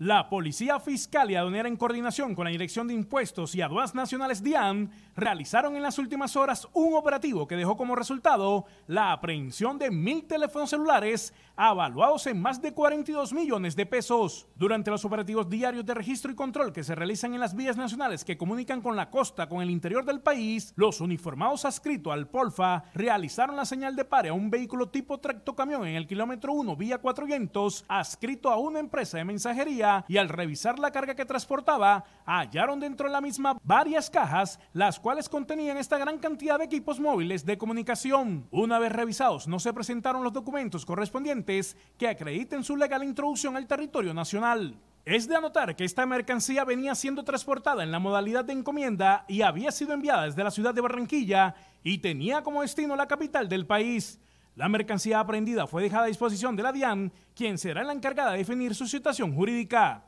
La Policía Fiscal y Aduanera en coordinación con la Dirección de Impuestos y Aduanas Nacionales DIAN realizaron en las últimas horas un operativo que dejó como resultado la aprehensión de mil teléfonos celulares avaluados en más de 42 millones de pesos. Durante los operativos diarios de registro y control que se realizan en las vías nacionales que comunican con la costa con el interior del país, los uniformados adscritos al POLFA realizaron la señal de pare a un vehículo tipo tractocamión en el kilómetro 1 vía 400 adscrito a una empresa de mensajería y al revisar la carga que transportaba, hallaron dentro de la misma varias cajas, las cuales contenían esta gran cantidad de equipos móviles de comunicación. Una vez revisados, no se presentaron los documentos correspondientes que acrediten su legal introducción al territorio nacional. Es de anotar que esta mercancía venía siendo transportada en la modalidad de encomienda y había sido enviada desde la ciudad de Barranquilla y tenía como destino la capital del país. La mercancía aprendida fue dejada a disposición de la DIAN, quien será la encargada de definir su situación jurídica.